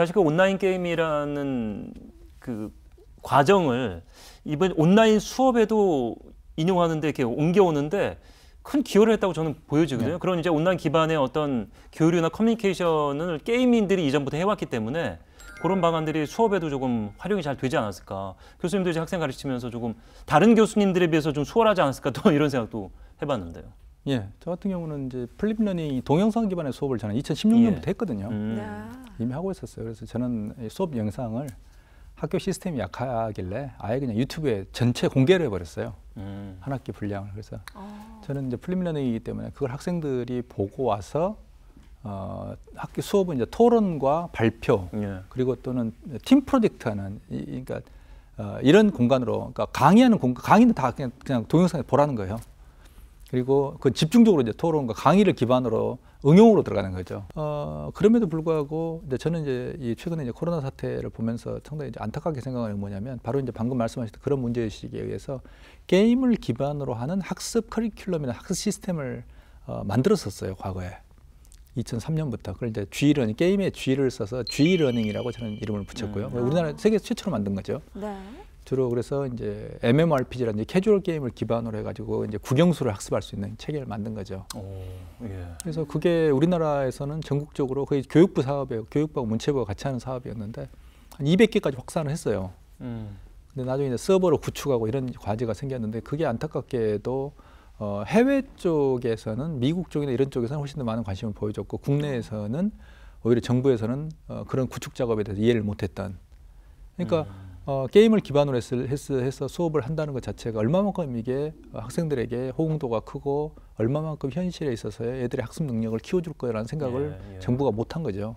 사실 그 온라인 게임이라는 그 과정을 이번 온라인 수업에도 인용하는데 이렇게 옮겨오는데 큰 기여를 했다고 저는 보여지거든요. 네. 그런 이제 온라인 기반의 어떤 교류나 커뮤니케이션을 게임인들이 이전부터 해왔기 때문에 그런 방안들이 수업에도 조금 활용이 잘 되지 않았을까. 교수님도 이제 학생 가르치면서 조금 다른 교수님들에 비해서 좀 수월하지 않았을까 또 이런 생각도 해봤는데요. 예, 저 같은 경우는 이제 플립러닝 동영상 기반의 수업을 저는 2016년부터 예. 했거든요. 음. 네. 이미 하고 있었어요. 그래서 저는 수업 영상을 학교 시스템이 약하길래 아예 그냥 유튜브에 전체 공개를 해버렸어요. 음. 한 학기 분량을. 그래서 오. 어. 저는 이제 플립러닝이기 때문에 그걸 학생들이 보고 와서 어, 학교 수업은 이제 토론과 발표 예. 그리고 또는 팀 프로젝트하는 이, 그러니까 어, 이런 공간으로 그러니까 강의하는 공간 강의는 다 그냥, 그냥 동영상에 보라는 거예요. 그리고 그 집중적으로 이제 토론과 그러니까 강의를 기반으로 응용으로 들어가는 거죠. 어, 그럼에도 불구하고 이제 저는 이제 이 최근에 이제 코로나 사태를 보면서 상당히 이제 안타깝게 생각하는 게 뭐냐면 바로 이제 방금 말씀하신 그런 문제 의식에 의해서 게임을 기반으로 하는 학습 커리큘럼이나 학습 시스템을 어, 만들었었어요 과거에 2003년부터 그걸 이제 G 러닝 게임에 G를 써서 G 러닝이라고 저는 이름을 붙였고요. 음. 우리나라 세계 최초로 만든 거죠. 네. 주로 그래서 이제 m m o r p g 라는 캐주얼 게임을 기반으로 해가지고 이제 국영수를 학습할 수 있는 체계를 만든 거죠. 오, 예. 그래서 그게 우리나라에서는 전국적으로 거의 교육부 사업에 교육부하 문체부가 같이 하는 사업이었는데 한 200개까지 확산을 했어요. 음. 근데 나중에 이제 서버로 구축하고 이런 과제가 생겼는데 그게 안타깝게도 어, 해외 쪽에서는 미국 쪽이나 이런 쪽에서는 훨씬 더 많은 관심을 보여줬고 국내에서는 오히려 정부에서는 어, 그런 구축 작업에 대해서 이해를 못했던. 그러니까 음. 어, 게임을 기반으로 했을, 해서 수업을 한다는 것 자체가 얼마만큼 이게 학생들에게 호응도가 크고 얼마만큼 현실에 있어서 애들의 학습 능력을 키워줄 거라는 생각을 예, 예. 정부가 못한 거죠.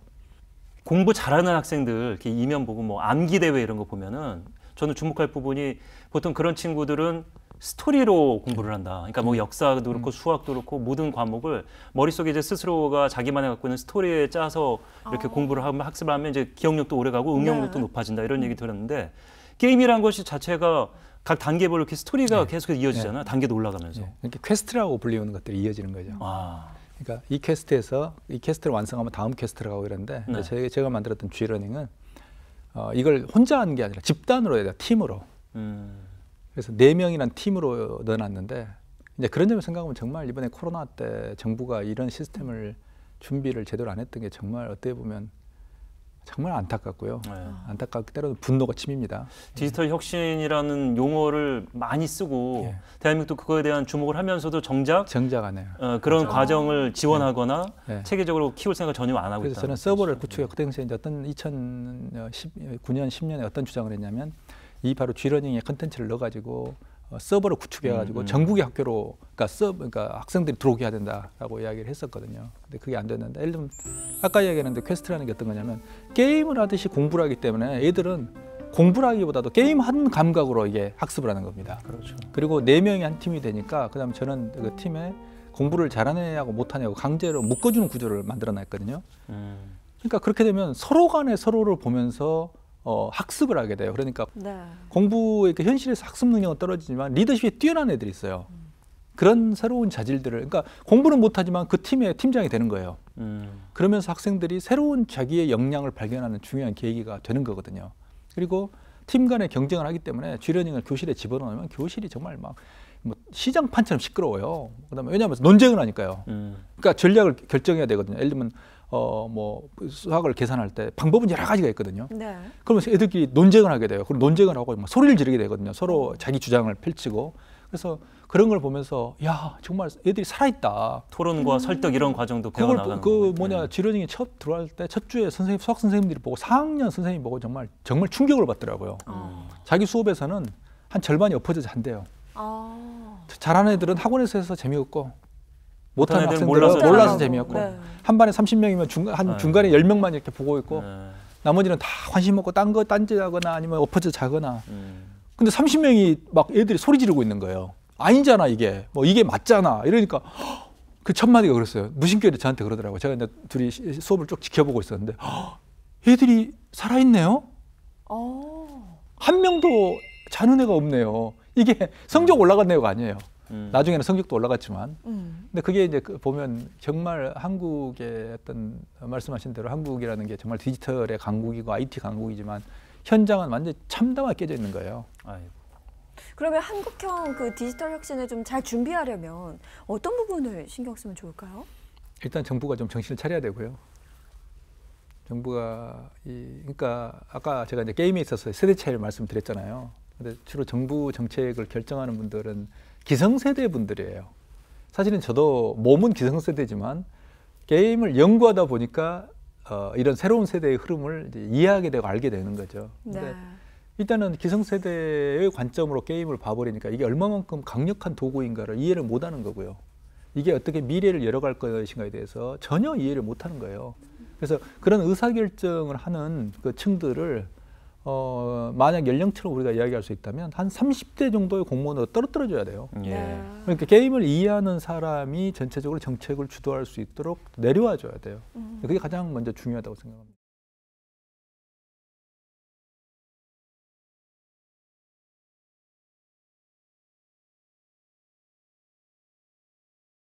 공부 잘하는 학생들 이렇게 이면 보고 뭐 암기 대회 이런 거 보면은 저는 주목할 부분이 보통 그런 친구들은 스토리로 공부를 한다. 그러니까 뭐 음. 역사도 그렇고 음. 수학도 그렇고 모든 과목을 머릿속에 이제 스스로가 자기만의 갖고 있는 스토리에 짜서 이렇게 아. 공부를 하면 학습을 하면 이제 기억력도 오래 가고 네. 응용력도 높아진다. 이런 음. 얘기 들었는데 게임이라 것이 자체가 각 단계별로 이렇게 스토리가 네. 계속 이어지잖아요. 네. 단계도 올라가면서. 이렇게 퀘스트라고 불리는 것들이 이어지는 거죠. 아. 그러니까 이 퀘스트에서 이 퀘스트를 완성하면 다음 퀘스트를 가고 이런데 네. 제가, 제가 만들었던 G러닝은 어, 이걸 혼자 하는 게 아니라 집단으로 해야 돼 팀으로. 음. 그래서 네명이란 팀으로 넣어놨는데 이제 그런 점을 생각하면 정말 이번에 코로나 때 정부가 이런 시스템을 준비를 제대로 안 했던 게 정말 어떻게 보면 정말 안타깝고요. 네. 안타깝기 때로 분노가 침입니다. 디지털 혁신이라는 용어를 많이 쓰고 예. 대한민국도 그거에 대한 주목을 하면서도 정작 정작 안 해요. 어, 그런 맞아. 그렇죠. 과정을 네. 지원하거나 네. 체계적으로 키울 생각을 전혀 안 하고 있다. 저는 서버를 구축해 그때 당시에 이제 어떤 2019년 어, 10년에 어떤 주장을 했냐면 이 바로 쥐러닝의 컨텐츠를 넣어가지고 어, 서버를 구축해가지고 음, 음. 전국의 학교로 그러니까 서 그러니까 학생들이 들어오게 해야 된다라고 이야기를 했었거든요. 근데 그게 안 됐는데 예를 들면 아까 이야기했는데 퀘스트라는 게 어떤 거냐면 게임을 하듯이 공부를 하기 때문에 애들은 공부를 하기보다도 게임 한 감각으로 이게 학습을 하는 겁니다. 그렇죠. 그리고 네 명이 한 팀이 되니까 그다음 에 저는 그 팀에 공부를 잘하느냐고 못하냐고 강제로 묶어주는 구조를 만들어놨거든요. 음. 그러니까 그렇게 되면 서로 간에 서로를 보면서 어, 학습을 하게 돼요. 그러니까 네. 공부 의렇 그 현실에서 학습 능력은 떨어지지만 리더십이 뛰어난 애들이 있어요. 음. 그런 새로운 자질들을 그러니까 공부는 못하지만 그 팀의 팀장이 되는 거예요. 음. 그러면서 학생들이 새로운 자기의 역량을 발견하는 중요한 계기가 되는 거거든요. 그리고 팀 간의 경쟁을 하기 때문에 쥐러닝을 교실에 집어넣으면 교실이 정말 막 뭐 시장판처럼 시끄러워요. 그다음에 왜냐하면 논쟁을 하니까요. 음. 그러니까 전략을 결정해야 되거든요. 예를 들면 어, 뭐 수학을 계산할 때 방법은 여러 가지가 있거든요. 네. 그러면 애들끼리 논쟁을 하게 돼요. 그럼 논쟁을 하고 막 소리를 지르게 되거든요. 서로 음. 자기 주장을 펼치고 그래서 그런 걸 보면서 야 정말 애들이 살아있다. 토론과 음. 설득 이런 과정도 배워나가는 그 뭐냐 네. 지로닝이 첫 들어갈 때 첫 주에 선생님 수학 선생님들이 보고 4학년 선생님 보고 정말 정말 충격을 받더라고요. 음. 자기 수업에서는 한 절반이 엎어져 잔대요. 아. 잘하는 애들은 학원에서 해서 재미없고 못하는 애들은 몰라서, 몰라서 재미없고 네. 한 반에 30명이면 중간 한 중간에 10명만 이렇게 보고 있고 네. 나머지는 다 관심 없고 딴 거딴지하거나 아니면 엎어져 자거나. 음. 근데 30명이 막 애들이 소리 지르고 있는 거예요. 아니잖아 이게 뭐 이게 맞잖아 이러니까 그첫 마디가 그랬어요. 무심결에 저한테 그러더라고요. 제가 이제 둘이 수업을 쭉 지켜보고 있었는데 애들이 살아있네요. 오. 어. 한 명도 자는 애가 없네요. 이게 성적 올라간 애가 아니에요. 음. 나중에는 성적도 올라갔지만 음. 근데 그게 이제 그 보면 정말 한국의 어떤 말씀하신 대로 한국이라는 게 정말 디지털의 강국이고 IT 강국이지만 현장은 완전 참담하게 깨져 있는 거예요. 아이고. 그러면 한국형 그 디지털 혁신을 좀 잘 준비하려면 어떤 부분을 신경 쓰면 좋을까요? 일단 정부가 좀 정신을 차려야 되고요. 정부가 이 그러니까 아까 제가 이제 게임에 있어서 세대 차이를 말씀드렸잖아요. 근데 주로 정부 정책을 결정하는 분들은 기성세대 분들이에요. 사실은 저도 몸은 기성세대지만 게임을 연구하다 보니까 어, 이런 새로운 세대의 흐름을 이해하게 되고 알게 되는 거죠. 네. 일단은 기성세대의 관점으로 게임을 봐버리니까 이게 얼마만큼 강력한 도구인가를 이해를 못하는 거고요. 이게 어떻게 미래를 열어갈 것인가에 대해서 전혀 이해를 못하는 거예요. 그래서 그런 의사결정을 하는 그 층들을 어, 만약 연령층을 우리가 이야기할 수 있다면 한 30대 정도의 공무원으로 떨어뜨려줘야 돼요. 예. 네. 그러니까 게임을 이해하는 사람이 전체적으로 정책을 주도할 수 있도록 내려와줘야 돼요. 음. 그게 가장 먼저 중요하다고 생각합니다.